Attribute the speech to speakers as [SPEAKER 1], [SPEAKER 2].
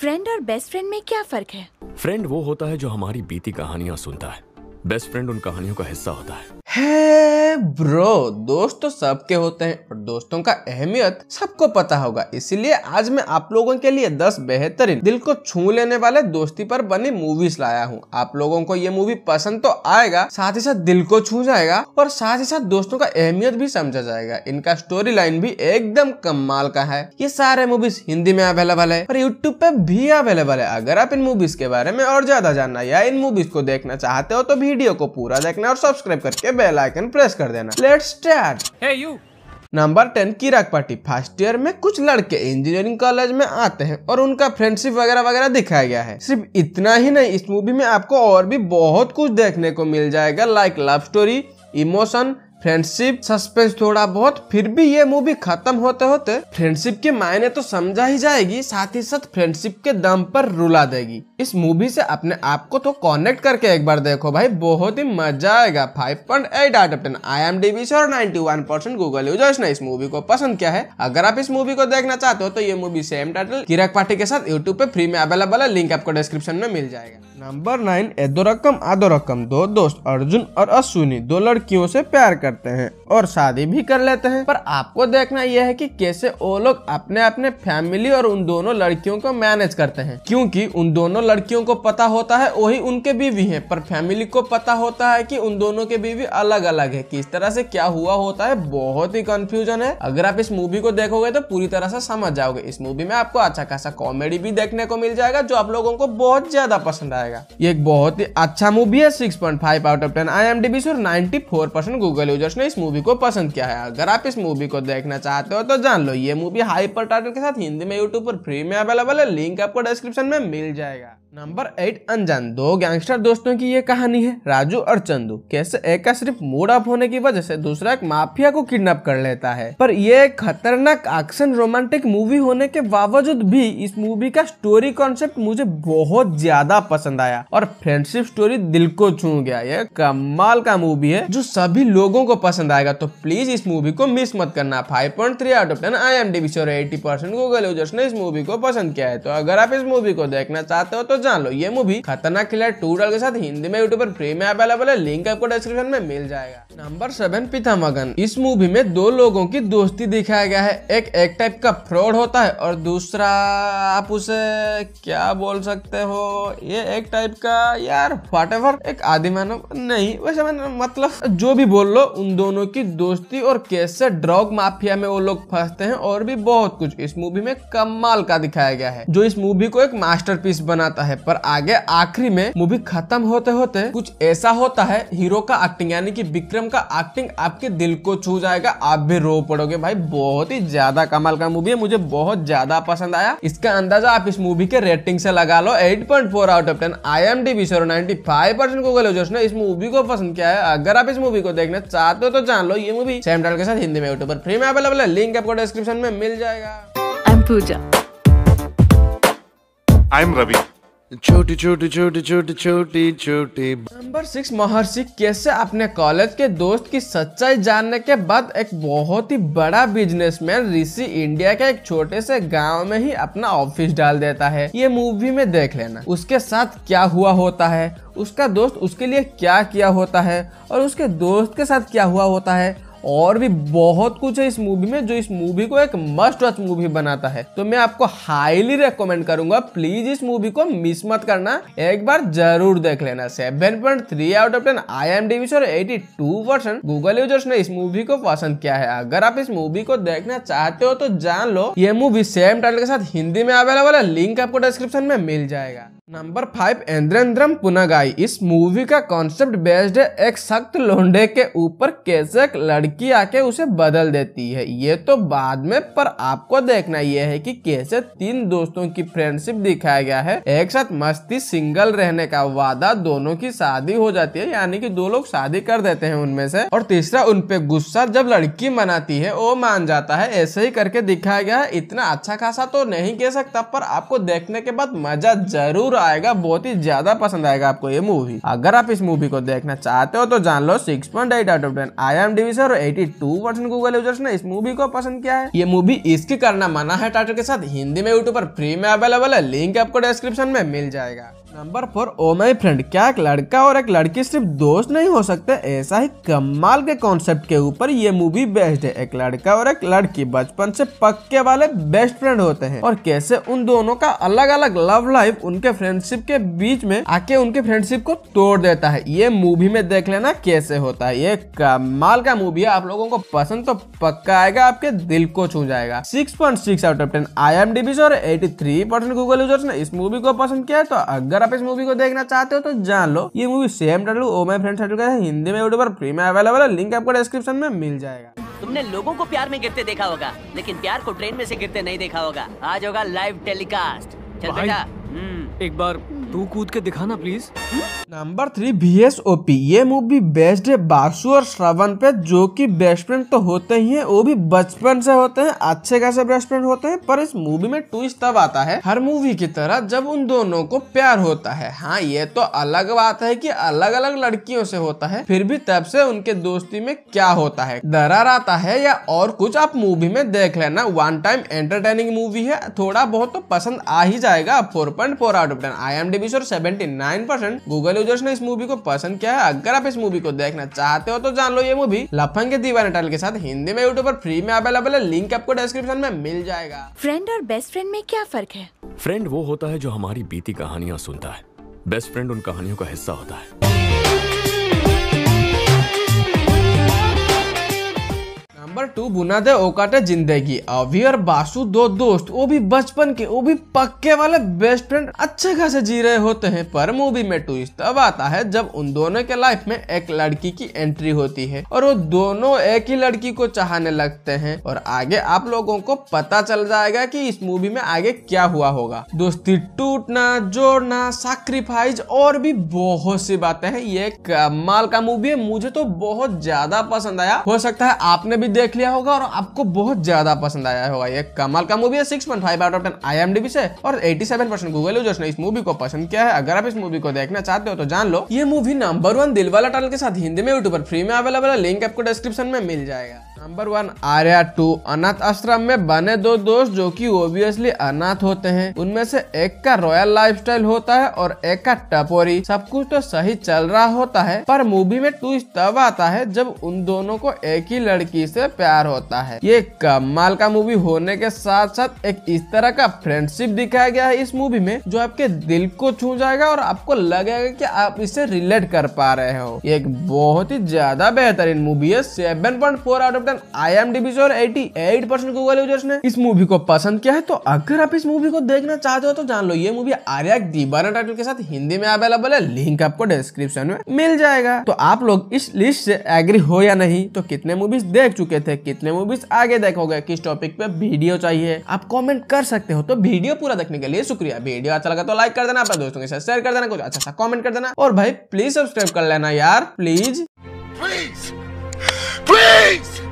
[SPEAKER 1] Friend और best friend में क्या फर्क है फ्रेंड वो होता है जो हमारी बीती कहानियाँ सुनता है बेस्ट फ्रेंड उन कहानियों का हिस्सा होता है है ब्रो दोस्त तो सबके होते हैं और दोस्तों का अहमियत सबको पता होगा इसलिए आज मैं आप लोगों के लिए 10 बेहतरीन दिल को छू लेने वाले दोस्ती पर बनी मूवीज लाया हूँ आप लोगों को ये मूवी पसंद तो आएगा साथ ही साथ दिल को छू जाएगा और साथ ही साथ दोस्तों का अहमियत भी समझा जाएगा इनका स्टोरी लाइन भी एकदम कमाल का है ये सारे मूवीज हिंदी में अवेलेबल है और यूट्यूब पे भी अवेलेबल है अगर आप इन मूवीज के बारे में और ज्यादा जानना या इन मूवीज को देखना चाहते हो तो वीडियो को पूरा देखना और सब्सक्राइब करके बेल आइकन प्रेस कर देना let start hey, number ten Kirik Party first year में कुछ लड़के इंजीनियरिंग कॉलेज में आते हैं और उनका फ्रेंडशिप वगैरह वगैरह दिखाया गया है सिर्फ इतना ही नहीं इस मूवी में आपको और भी बहुत कुछ देखने को मिल जाएगा like love story emotion friendship suspense थोड़ा बहुत फिर भी ये मूवी खत्म होते होते फ्रेंडशिप के मायने तो समझा ही जाएगी साथ ही साथ फ्रेंडशिप के दम पर रुला देगी इस मूवी से अपने आप को तो कनेक्ट करके एक बार देखो भाई बहुत ही मजा आएगा 5.8 point eight out of ten I M D और 91 परसेंट गूगल यूजर्स ने इस मूवी को पसंद किया है अगर आप इस मूवी को देखना चाहते हो तो ये movie same title Kirik Party के साथ यूट्यूब पे फ्री में अवेलेबल है लिंक आपको डिस्क्रिप्शन में मिल जाएगा नंबर नाइन एदो रकम आदो रकम दो दोस्त अर्जुन और अश्विनी दो लड़कियों से प्यार कर करते हैं और शादी भी कर लेते हैं पर आपको देखना यह है कि कैसे वो लोग अपने अपने फैमिली और उन दोनों लड़कियों को मैनेज करते हैं क्योंकि उन दोनों लड़कियों को पता होता है वही उनके बीवी हैं पर फैमिली को पता होता है कि उन दोनों के बीवी अलग अलग है किस तरह से क्या हुआ होता है बहुत ही कंफ्यूजन है अगर आप इस मूवी को देखोगे तो पूरी तरह से समझ जाओगे इस मूवी में आपको अच्छा खासा कॉमेडी भी देखने को मिल जाएगा जो आप लोगों को बहुत ज्यादा पसंद आएगा ये एक बहुत ही अच्छा मूवी है six point five out of ten I M D सर ninety four percent Google users ने इस मूवी को पसंद किया है अगर आप इस मूवी को देखना चाहते हो तो जान लो ये मूवी हाइपर टाइटल के साथ हिंदी में यूट्यूब पर फ्री में अवेलेबल है लिंक आपको डिस्क्रिप्शन में मिल जाएगा नंबर एट अनजान दो गैंगस्टर दोस्तों की ये कहानी है राजू और चंदू कैसे एक का सिर्फ मूड ऑफ होने की वजह से दूसरा एक माफिया को किडनैप कर लेता है पर यह एक खतरनाक एक्शन रोमांटिक मूवी होने के बावजूद भी इस मूवी का स्टोरी कॉन्सेप्ट मुझे बहुत ज्यादा पसंद आया और फ्रेंडशिप स्टोरी दिल को छू गया यह कमाल का मूवी है जो सभी लोगों को पसंद आएगा तो प्लीज इस मूवी को मिस मत करना five point three out of ten I M D eighty percent Google users ने इस मूवी को पसंद किया है तो अगर आप इस मूवी को देखना चाहते हो तो जान लो ये मूवी खतरनाक खिलाड़ टू डॉल के साथ हिंदी में यूट्यूब पर फ्री में अवेलेबल है लिंक आपको डिस्क्रिप्शन में मिल जाएगा नंबर सेवन पिता मगन इस मूवी में दो लोगों की दोस्ती दिखाया गया है एक एक टाइप का फ्रॉड होता है और दूसरा आप उसे क्या बोल सकते हो ये एक टाइप का यार एवर एक आदि मानव नहीं वैसे मैं मतलब जो भी बोल लो उन दोनों की दोस्ती और कैसे ड्रग माफिया में वो लोग फंसते हैं और भी बहुत कुछ इस मूवी में कमाल का दिखाया गया है जो इस मूवी को एक मास्टर बनाता है है पर आगे आखिरी में मूवी खत्म होते होते कुछ ऐसा होता है हीरो का एक्टिंग यानी कि विक्रम का एक्टिंग आपके दिल को छू जाएगा आप भी रो पड़ोगे भाई बहुत ही ज्यादा कमाल का मूवी है मुझे बहुत ज्यादा पसंद आया इसका अंदाजा आप इस मूवी के रेटिंग से लगा लो eight point four out of ten I M D बीस नाइनटी फाइव परसेंट गूगल ने इस मूवी को पसंद किया है अगर आप इस मूवी को देखना चाहते हो तो जान लो ये मूवी सेम टाइम के साथ हिंदी में यूट्यूब पर फ्री में अवेलेबल है लिंक आपको डिस्क्रिप्शन में मिल जाएगा I'm Pooja. I'm Ravi. छोटी छोटी छोटी छोटी छोटी छोटी नंबर सिक्स महर्षि कैसे अपने कॉलेज के दोस्त की सच्चाई जानने के बाद एक बहुत ही बड़ा बिजनेसमैन ऋषि इंडिया के एक छोटे से गांव में ही अपना ऑफिस डाल देता है ये मूवी में देख लेना उसके साथ क्या हुआ होता है उसका दोस्त उसके लिए क्या किया होता है और उसके दोस्त के साथ क्या हुआ होता है और भी बहुत कुछ है इस मूवी में जो इस मूवी को एक मस्ट वॉच मूवी बनाता है तो मैं आपको हाईली रेकमेंड करूंगा प्लीज इस मूवी को मिस मत करना एक बार जरूर देख लेना seven point three out of ten I M D और eighty two percent Google users ने इस मूवी को पसंद किया है अगर आप इस मूवी को देखना चाहते हो तो जान लो ये मूवी सेम टाइटल के साथ हिंदी में अवेलेबल है लिंक आपको डिस्क्रिप्शन में मिल जाएगा नंबर फाइव इंद्रेंद्रम पुनागाई इस मूवी का कॉन्सेप्ट बेस्ड है एक सख्त लोंडे के ऊपर कैसे एक लड़की आके उसे बदल देती है ये तो बाद में पर आपको देखना यह है कि कैसे तीन दोस्तों की फ्रेंडशिप दिखाया गया है एक साथ मस्ती सिंगल रहने का वादा दोनों की शादी हो जाती है यानी कि दो लोग शादी कर देते हैं उनमें से और तीसरा उनपे गुस्सा जब लड़की मनाती है वो मान जाता है ऐसे ही करके दिखाया गया है इतना अच्छा खासा तो नहीं कह सकता पर आपको देखने के बाद मजा जरूर आएगा बहुत ही ज्यादा पसंद आएगा आपको ये मूवी अगर आप इस मूवी को देखना चाहते हो तो जान लो six point eight out of ten I M D सर eighty two percent Google users ने इस मूवी को पसंद किया है ये मूवी इसकी करना मना है टाटर के साथ हिंदी में यूट्यूब पर फ्री में अवेलेबल है लिंक आपको डिस्क्रिप्शन में मिल जाएगा number four oh my friend क्या एक लड़का और एक लड़की सिर्फ दोस्त नहीं हो सकते ऐसा ही कमाल के कॉन्सेप्ट के ऊपर ये मूवी बेस्ड है एक लड़का और एक लड़की बचपन से पक्के वाले बेस्ट फ्रेंड होते हैं और कैसे उन दोनों का अलग अलग लव लाइफ उनके फ्रेंडशिप के बीच में आके उनके फ्रेंडशिप को तोड़ देता है ये मूवी में देख लेना कैसे होता है ये कमाल का मूवी है आप लोगों को पसंद तो पक्का आएगा आपके दिल को छू जाएगा six point six out of ten I M D और eighty three percent Google users ने इस मूवी को पसंद किया तो अगर अगर आप इस मूवी को देखना चाहते हो तो जान लो ये movie same to oh my friend का हिंदी में यूट्यूब फ्री में अवेलेबल है लिंक आपको डिस्क्रिप्शन में मिल जाएगा तुमने लोगों को प्यार में गिरते देखा होगा लेकिन प्यार को ट्रेन में से गिरते नहीं देखा होगा आज होगा लाइव टेलीकास्ट चल बेटा हम्म। एक बार तू कूद के दिखाना please number three V S O P ये मूवी बेस्ड है बासु और श्रवण पे जो कि बेस्ट फ्रेंड तो होते ही हैं वो भी बचपन से होते हैं अच्छे खासे बेस्ट फ्रेंड होते हैं पर इस मूवी में ट्विस्ट तब आता है हर मूवी की तरह जब उन दोनों को प्यार होता है हाँ ये तो अलग बात है कि अलग अलग लड़कियों से होता है फिर भी तब से उनके दोस्ती में क्या होता है दरार आता है या और कुछ आप मूवी में देख लेना वन टाइम एंटरटेनिंग मूवी है थोड़ा बहुत तो पसंद आ ही जाएगा four point four out of ten I M घंटे बीस और परसेंट गूगल यूजर्स ने इस मूवी को पसंद किया है अगर आप इस मूवी को देखना चाहते हो तो जान लो ये मूवी लफंग के दीवाने टाइल के साथ हिंदी में यूट्यूब पर फ्री में अवेलेबल है लिंक आपको डिस्क्रिप्शन में मिल जाएगा फ्रेंड और बेस्ट फ्रेंड में क्या फर्क है फ्रेंड वो होता है जो हमारी बीती कहानियाँ सुनता है बेस्ट फ्रेंड उन कहानियों का हिस्सा होता है नंबर टू बुना दे ओकाटे जिंदगी अभी और बासु दो दोस्त वो भी बचपन के वो भी पक्के वाले बेस्ट फ्रेंड अच्छे खासे जी रहे होते हैं पर मूवी में ट्विस्ट तब आता है जब उन दोनों के लाइफ में एक लड़की की एंट्री होती है और वो दोनों एक ही लड़की को चाहने लगते है और आगे आप लोगों को पता चल जाएगा की इस मूवी में आगे क्या हुआ होगा दोस्ती टूटना जोड़ना सैक्रिफाइस और भी बहुत सी बातें है ये कमाल का मूवी है मुझे तो बहुत ज्यादा पसंद आया हो सकता है आपने भी देख देख लिया होगा और आपको बहुत ज्यादा पसंद आया होगा ये कमाल का मूवी है six point five out of ten I M D से और एटी सेवन परसेंट गूगल ने इस मूवी को पसंद किया है अगर आप इस मूवी को देखना चाहते हो तो जान लो ये मूवी नंबर वन दिलवाला टनल के साथ हिंदी में यूट्यूब पर फ्री में अवेलेबल है लिंक आपको डिस्क्रिप्शन में मिल जाएगा नंबर वन आर्या टू अनाथ आश्रम में बने दो दोस्त जो कि ओबियसली अनाथ होते हैं उनमें से एक का रॉयल लाइफस्टाइल होता है और एक का टपोरी सब कुछ तो सही चल रहा होता है पर मूवी में टू तब आता है जब उन दोनों को एक ही लड़की से प्यार होता है ये कमाल का मूवी होने के साथ साथ एक इस तरह का फ्रेंडशिप दिखाया गया है इस मूवी में जो आपके दिल को छू जाएगा और आपको लगेगा की आप इसे रिलेट कर पा रहे हो एक बहुत ही ज्यादा बेहतरीन मूवी है seven point four out of ten I M eighty eight percent Google users ने इस मूवी को पसंद किया है तो अगर आप इस मूवी को देखना चाहते हो तो जान लो ये मूवी आर्या दीवाना टाइटल के साथ हिंदी में अवेलेबल है लिंक आपको डिस्क्रिप्शन में मिल जाएगा तो आप लोग इस लिस्ट से एग्री हो या नहीं तो कितने मूवीज देख चुके थे कितने मूवीज आगे देखोगे किस टॉपिक पे वीडियो चाहिए आप कमेंट कर सकते हो तो वीडियो पूरा देखने के लिए शुक्रिया वीडियो अच्छा लगा तो लाइक कर देना अपने दोस्तों के साथ शेयर कर देना कुछ अच्छा सा कमेंट कर देना और भाई प्लीज सब्सक्राइब कर लेना यार प्लीज प्लीज प्लीज